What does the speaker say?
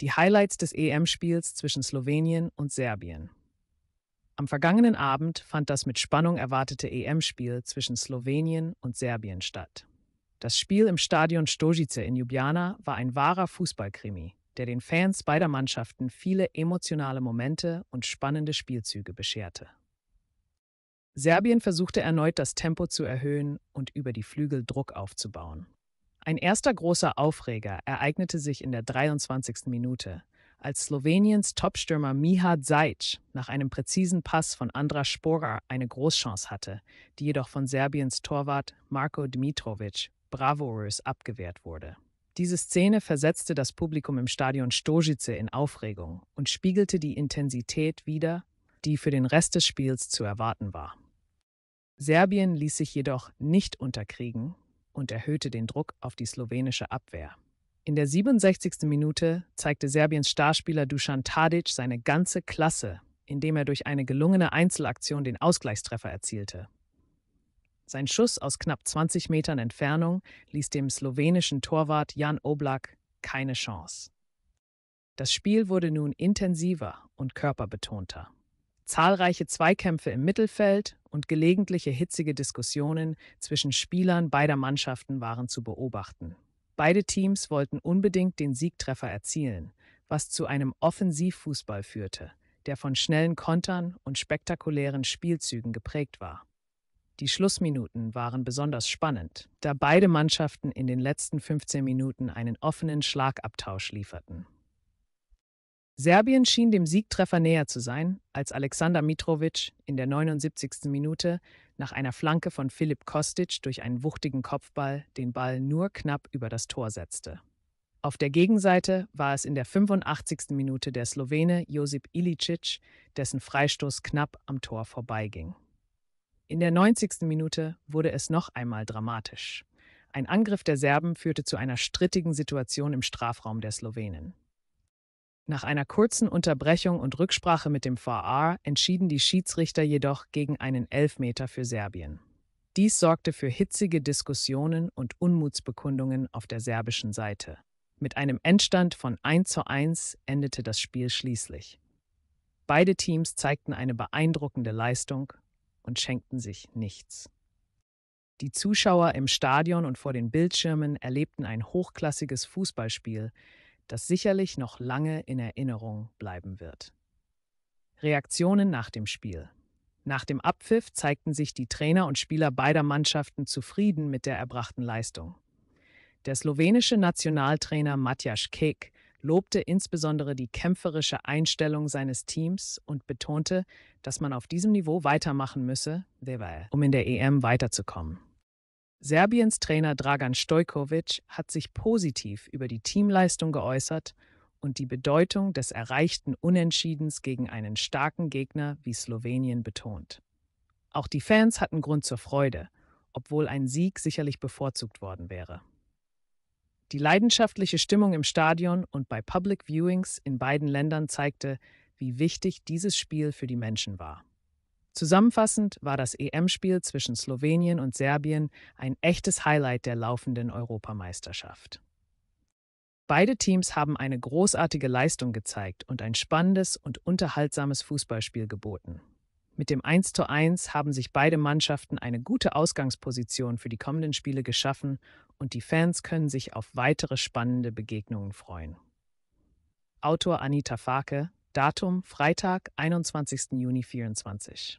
die Highlights des EM-Spiels zwischen Slowenien und Serbien. Am vergangenen Abend fand das mit Spannung erwartete EM-Spiel zwischen Slowenien und Serbien statt. Das Spiel im Stadion Stožice in Ljubljana war ein wahrer Fußballkrimi, der den Fans beider Mannschaften viele emotionale Momente und spannende Spielzüge bescherte. Serbien versuchte erneut das Tempo zu erhöhen und über die Flügel Druck aufzubauen. Ein erster großer Aufreger ereignete sich in der 23. Minute, als Sloweniens Topstürmer Mihad Zajic nach einem präzisen Pass von Andras Sporer eine Großchance hatte, die jedoch von Serbiens Torwart Marko Dmitrovic bravourös abgewehrt wurde. Diese Szene versetzte das Publikum im Stadion Stožice in Aufregung und spiegelte die Intensität wider, die für den Rest des Spiels zu erwarten war. Serbien ließ sich jedoch nicht unterkriegen und erhöhte den Druck auf die slowenische Abwehr. In der 67. Minute zeigte Serbiens Starspieler Dusan Tadic seine ganze Klasse, indem er durch eine gelungene Einzelaktion den Ausgleichstreffer erzielte. Sein Schuss aus knapp 20 Metern Entfernung ließ dem slowenischen Torwart Jan Oblak keine Chance. Das Spiel wurde nun intensiver und körperbetonter. Zahlreiche Zweikämpfe im Mittelfeld und gelegentliche hitzige Diskussionen zwischen Spielern beider Mannschaften waren zu beobachten. Beide Teams wollten unbedingt den Siegtreffer erzielen, was zu einem Offensivfußball führte, der von schnellen Kontern und spektakulären Spielzügen geprägt war. Die Schlussminuten waren besonders spannend, da beide Mannschaften in den letzten 15 Minuten einen offenen Schlagabtausch lieferten. Serbien schien dem Siegtreffer näher zu sein, als Alexander Mitrovic in der 79. Minute nach einer Flanke von Filip Kostic durch einen wuchtigen Kopfball den Ball nur knapp über das Tor setzte. Auf der Gegenseite war es in der 85. Minute der Slowene Josip Ilicic, dessen Freistoß knapp am Tor vorbeiging. In der 90. Minute wurde es noch einmal dramatisch. Ein Angriff der Serben führte zu einer strittigen Situation im Strafraum der Slowenen. Nach einer kurzen Unterbrechung und Rücksprache mit dem VAR entschieden die Schiedsrichter jedoch gegen einen Elfmeter für Serbien. Dies sorgte für hitzige Diskussionen und Unmutsbekundungen auf der serbischen Seite. Mit einem Endstand von 1:1 endete das Spiel schließlich. Beide Teams zeigten eine beeindruckende Leistung und schenkten sich nichts. Die Zuschauer im Stadion und vor den Bildschirmen erlebten ein hochklassiges Fußballspiel, das sicherlich noch lange in Erinnerung bleiben wird. Reaktionen nach dem Spiel. Nach dem Abpfiff zeigten sich die Trainer und Spieler beider Mannschaften zufrieden mit der erbrachten Leistung. Der slowenische Nationaltrainer Matjaš Kek lobte insbesondere die kämpferische Einstellung seines Teams und betonte, dass man auf diesem Niveau weitermachen müsse, um in der EM weiterzukommen. Serbiens Trainer Dragan Stojkovic hat sich positiv über die Teamleistung geäußert und die Bedeutung des erreichten Unentschiedens gegen einen starken Gegner wie Slowenien betont. Auch die Fans hatten Grund zur Freude, obwohl ein Sieg sicherlich bevorzugt worden wäre. Die leidenschaftliche Stimmung im Stadion und bei Public Viewings in beiden Ländern zeigte, wie wichtig dieses Spiel für die Menschen war. Zusammenfassend war das EM-Spiel zwischen Slowenien und Serbien ein echtes Highlight der laufenden Europameisterschaft. Beide Teams haben eine großartige Leistung gezeigt und ein spannendes und unterhaltsames Fußballspiel geboten. Mit dem 1:1 haben sich beide Mannschaften eine gute Ausgangsposition für die kommenden Spiele geschaffen und die Fans können sich auf weitere spannende Begegnungen freuen. Autor Anita Farke Datum Freitag, 21. Juni 24.